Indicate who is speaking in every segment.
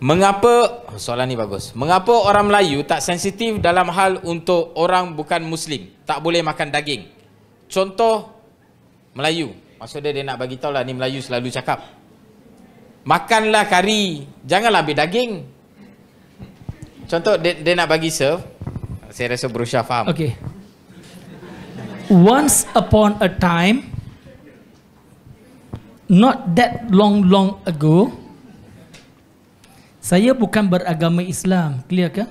Speaker 1: Mengapa soalan ni bagus? Mengapa orang Melayu tak sensitif dalam hal untuk orang bukan muslim tak boleh makan daging? Contoh Melayu. Maksud dia dia nak bagi tahu lah ni Melayu selalu cakap. Makanlah kari, janganlah ambil daging. Contoh dia, dia nak bagi serve. Saya rasa berusaha faham. Okay.
Speaker 2: Once upon a time not that long long ago saya bukan beragama Islam. Clear ke?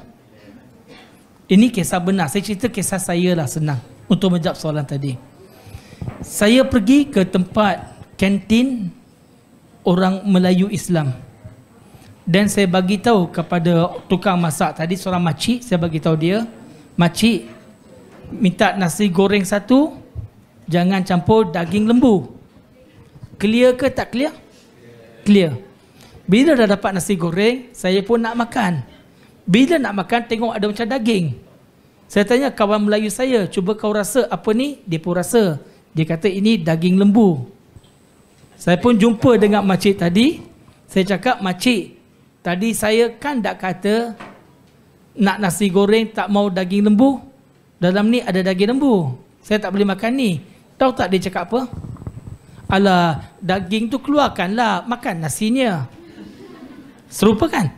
Speaker 2: Ini kisah benar. Saya cerita kisah saya lah senang. Untuk menjawab soalan tadi. Saya pergi ke tempat kantin orang Melayu Islam. Dan saya bagi tahu kepada tukang masak tadi seorang makcik, saya bagi tahu dia, makcik minta nasi goreng satu, jangan campur daging lembu. Clear ke tak clear? Clear. Bila dah dapat nasi goreng, saya pun nak makan. Bila nak makan, tengok ada macam daging. Saya tanya kawan Melayu saya, cuba kau rasa apa ni? Dia pun rasa. Dia kata ini daging lembu. Saya pun jumpa dengan makcik tadi. Saya cakap, makcik, tadi saya kan tak kata nak nasi goreng tak mau daging lembu. Dalam ni ada daging lembu. Saya tak boleh makan ni. Tahu tak dia cakap apa? Alah, daging tu keluarkanlah. Makan nasinya. Serupa kan?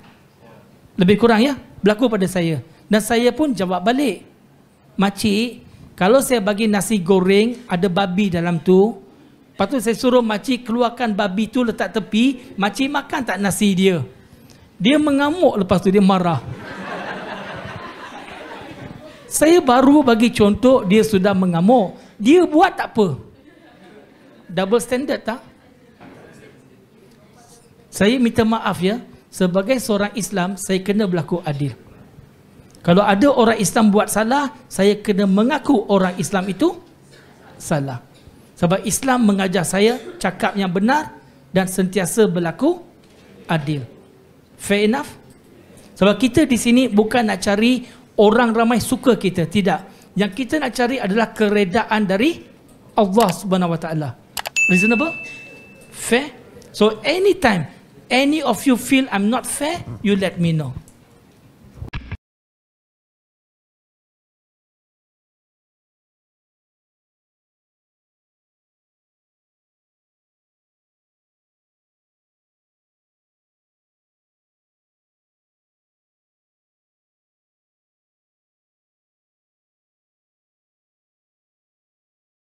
Speaker 2: Lebih kurang ya, berlaku pada saya. Dan saya pun jawab balik. Makcik, kalau saya bagi nasi goreng, ada babi dalam tu. Lepas tu saya suruh makcik keluarkan babi tu letak tepi. Makcik makan tak nasi dia? Dia mengamuk lepas tu, dia marah. saya baru bagi contoh, dia sudah mengamuk. Dia buat tak apa. Double standard tak? Saya minta maaf ya sebagai seorang Islam saya kena berlaku adil. Kalau ada orang Islam buat salah, saya kena mengaku orang Islam itu salah. Sebab Islam mengajar saya cakap yang benar dan sentiasa berlaku adil. Fair enough? Sebab kita di sini bukan nak cari orang ramai suka kita, tidak. Yang kita nak cari adalah keredaan dari Allah Subhanahu Wa Reasonable? Fair? So anytime any of you feel I'm not fair, you let me know.